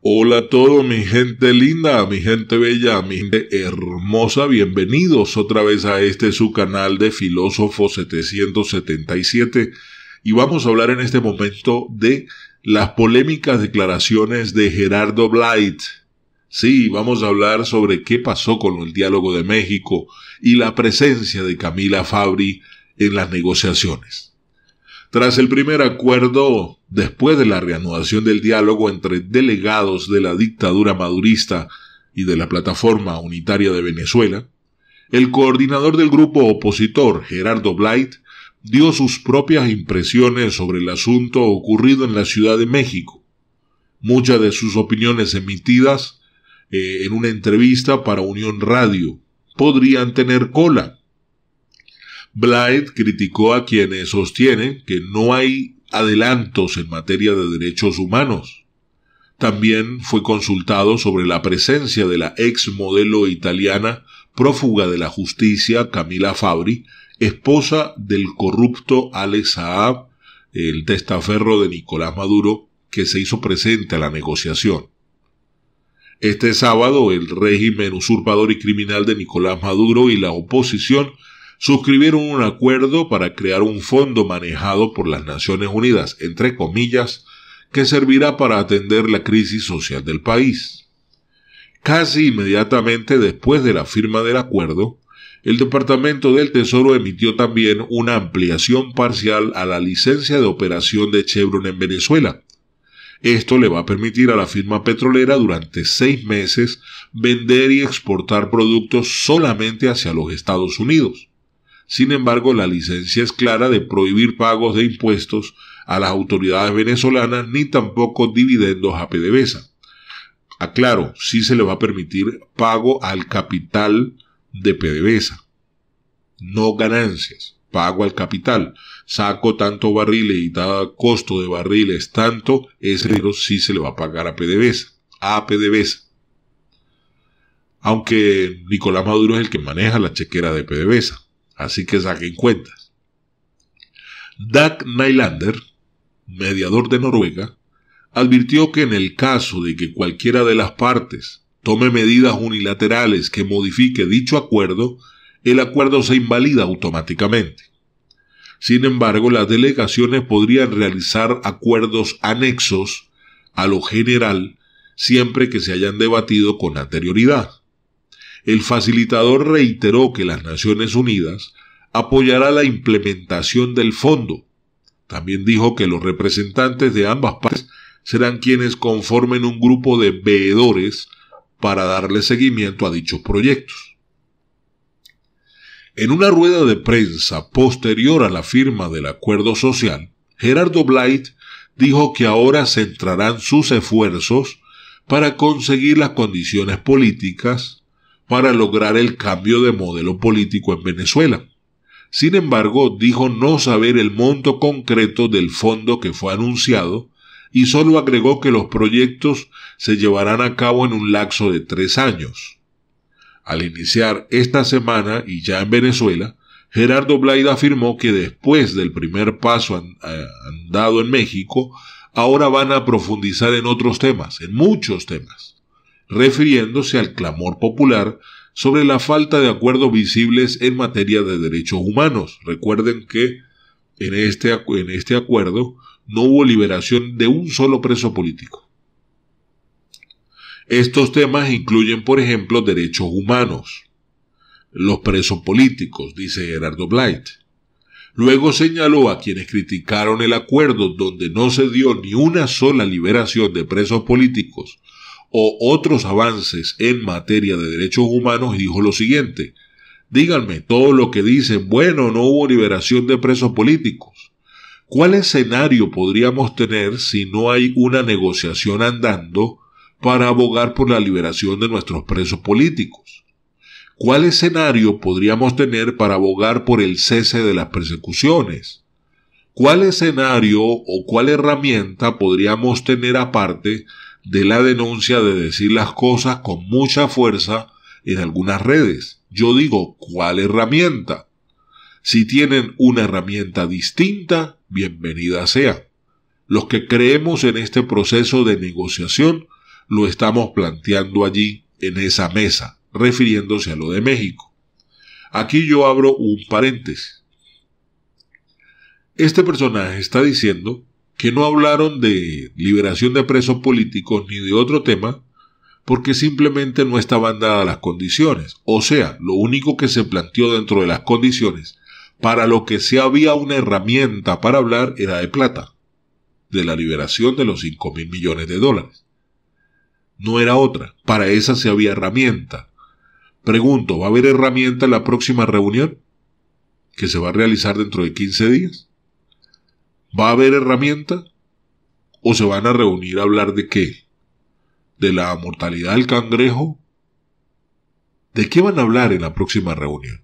Hola a todos, mi gente linda, mi gente bella, mi gente hermosa, bienvenidos otra vez a este su canal de Filósofo 777 y vamos a hablar en este momento de las polémicas declaraciones de Gerardo Blight. Sí, vamos a hablar sobre qué pasó con el diálogo de México y la presencia de Camila Fabri en las negociaciones. Tras el primer acuerdo, después de la reanudación del diálogo entre delegados de la dictadura madurista y de la Plataforma Unitaria de Venezuela, el coordinador del grupo opositor, Gerardo Blight, dio sus propias impresiones sobre el asunto ocurrido en la Ciudad de México. Muchas de sus opiniones emitidas eh, en una entrevista para Unión Radio podrían tener cola, Blythe criticó a quienes sostienen que no hay adelantos en materia de derechos humanos. También fue consultado sobre la presencia de la ex modelo italiana prófuga de la justicia Camila Fabri, esposa del corrupto Alex Saab, el testaferro de Nicolás Maduro, que se hizo presente a la negociación. Este sábado el régimen usurpador y criminal de Nicolás Maduro y la oposición suscribieron un acuerdo para crear un fondo manejado por las Naciones Unidas, entre comillas, que servirá para atender la crisis social del país. Casi inmediatamente después de la firma del acuerdo, el Departamento del Tesoro emitió también una ampliación parcial a la licencia de operación de Chevron en Venezuela. Esto le va a permitir a la firma petrolera durante seis meses vender y exportar productos solamente hacia los Estados Unidos. Sin embargo, la licencia es clara de prohibir pagos de impuestos a las autoridades venezolanas ni tampoco dividendos a PDVSA. Aclaro, sí se le va a permitir pago al capital de PDVSA, no ganancias, pago al capital. Saco tanto barriles y da costo de barriles tanto, es dinero sí se le va a pagar a PDVSA, a PDVSA. Aunque Nicolás Maduro es el que maneja la chequera de PDVSA. Así que saquen cuentas. Dag Nylander, mediador de Noruega, advirtió que en el caso de que cualquiera de las partes tome medidas unilaterales que modifique dicho acuerdo, el acuerdo se invalida automáticamente. Sin embargo, las delegaciones podrían realizar acuerdos anexos a lo general siempre que se hayan debatido con anterioridad el facilitador reiteró que las Naciones Unidas apoyará la implementación del fondo. También dijo que los representantes de ambas partes serán quienes conformen un grupo de veedores para darle seguimiento a dichos proyectos. En una rueda de prensa posterior a la firma del acuerdo social, Gerardo Blight dijo que ahora centrarán sus esfuerzos para conseguir las condiciones políticas para lograr el cambio de modelo político en Venezuela. Sin embargo, dijo no saber el monto concreto del fondo que fue anunciado y solo agregó que los proyectos se llevarán a cabo en un lapso de tres años. Al iniciar esta semana y ya en Venezuela, Gerardo Blaida afirmó que después del primer paso andado en México, ahora van a profundizar en otros temas, en muchos temas refiriéndose al clamor popular sobre la falta de acuerdos visibles en materia de derechos humanos. Recuerden que en este, en este acuerdo no hubo liberación de un solo preso político. Estos temas incluyen, por ejemplo, derechos humanos, los presos políticos, dice Gerardo Blight. Luego señaló a quienes criticaron el acuerdo donde no se dio ni una sola liberación de presos políticos o otros avances en materia de derechos humanos dijo lo siguiente, díganme todo lo que dicen, bueno, no hubo liberación de presos políticos. ¿Cuál escenario podríamos tener si no hay una negociación andando para abogar por la liberación de nuestros presos políticos? ¿Cuál escenario podríamos tener para abogar por el cese de las persecuciones? ¿Cuál escenario o cuál herramienta podríamos tener aparte de la denuncia de decir las cosas con mucha fuerza en algunas redes. Yo digo, ¿cuál herramienta? Si tienen una herramienta distinta, bienvenida sea. Los que creemos en este proceso de negociación lo estamos planteando allí en esa mesa, refiriéndose a lo de México. Aquí yo abro un paréntesis. Este personaje está diciendo que no hablaron de liberación de presos políticos ni de otro tema, porque simplemente no estaban dadas las condiciones. O sea, lo único que se planteó dentro de las condiciones para lo que se había una herramienta para hablar era de plata, de la liberación de los 5 mil millones de dólares. No era otra, para esa se había herramienta. Pregunto, ¿va a haber herramienta en la próxima reunión? que se va a realizar dentro de 15 días? ¿Va a haber herramienta? ¿O se van a reunir a hablar de qué? ¿De la mortalidad del cangrejo? ¿De qué van a hablar en la próxima reunión?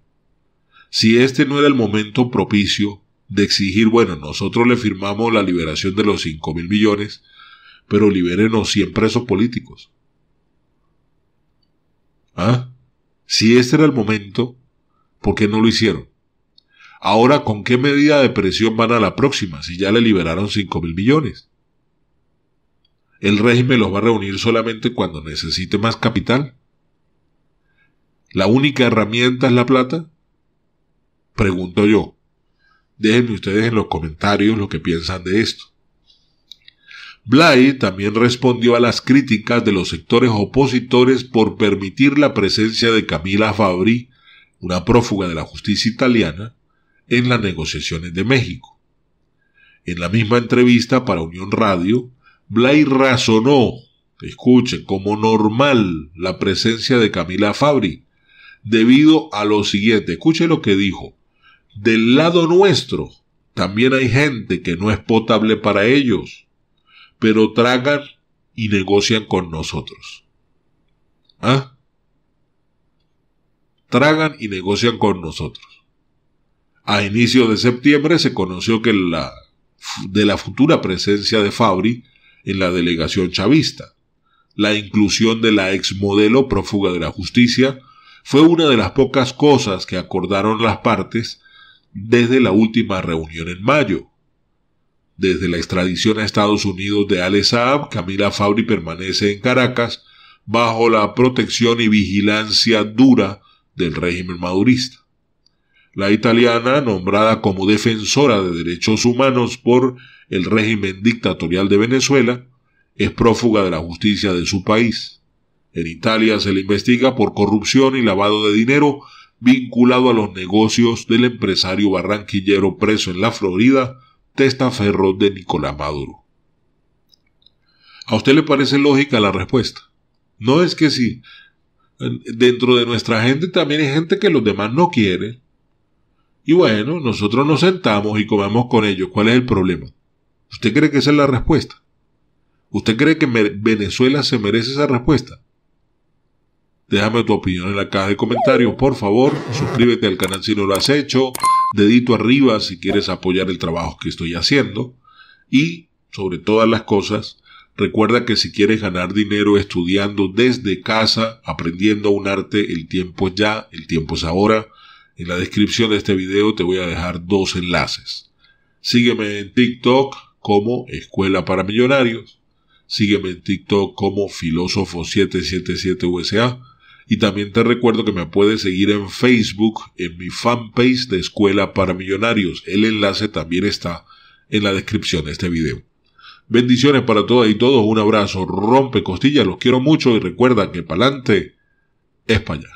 Si este no era el momento propicio de exigir, bueno, nosotros le firmamos la liberación de los 5 mil millones, pero libérenos 100 presos políticos. ¿Ah? Si este era el momento, ¿por qué no lo hicieron? Ahora, ¿con qué medida de presión van a la próxima si ya le liberaron 5 mil millones? El régimen los va a reunir solamente cuando necesite más capital. ¿La única herramienta es la plata? Pregunto yo. Déjenme ustedes en los comentarios lo que piensan de esto. Blay también respondió a las críticas de los sectores opositores por permitir la presencia de Camila Fabri, una prófuga de la justicia italiana, en las negociaciones de México. En la misma entrevista para Unión Radio, blair razonó, escuchen, como normal la presencia de Camila Fabri, debido a lo siguiente, escuche lo que dijo, del lado nuestro también hay gente que no es potable para ellos, pero tragan y negocian con nosotros. ¿Ah? Tragan y negocian con nosotros. A inicio de septiembre se conoció que la, de la futura presencia de Fabri en la delegación chavista. La inclusión de la exmodelo prófuga de la justicia fue una de las pocas cosas que acordaron las partes desde la última reunión en mayo. Desde la extradición a Estados Unidos de Ale Saab, Camila Fabri permanece en Caracas bajo la protección y vigilancia dura del régimen madurista la italiana, nombrada como defensora de derechos humanos por el régimen dictatorial de Venezuela, es prófuga de la justicia de su país. En Italia se le investiga por corrupción y lavado de dinero vinculado a los negocios del empresario barranquillero preso en la Florida, testaferro de Nicolás Maduro. ¿A usted le parece lógica la respuesta? No es que sí. Dentro de nuestra gente también hay gente que los demás no quieren, y bueno, nosotros nos sentamos y comemos con ellos. ¿Cuál es el problema? ¿Usted cree que esa es la respuesta? ¿Usted cree que Venezuela se merece esa respuesta? Déjame tu opinión en la caja de comentarios, por favor. Suscríbete al canal si no lo has hecho. Dedito arriba si quieres apoyar el trabajo que estoy haciendo. Y, sobre todas las cosas, recuerda que si quieres ganar dinero estudiando desde casa, aprendiendo un arte, el tiempo es ya, el tiempo es ahora. En la descripción de este video te voy a dejar dos enlaces. Sígueme en TikTok como Escuela para Millonarios. Sígueme en TikTok como Filósofo777USA. Y también te recuerdo que me puedes seguir en Facebook en mi fanpage de Escuela para Millonarios. El enlace también está en la descripción de este video. Bendiciones para todas y todos. Un abrazo. Rompe costillas. Los quiero mucho y recuerda que pa'lante es para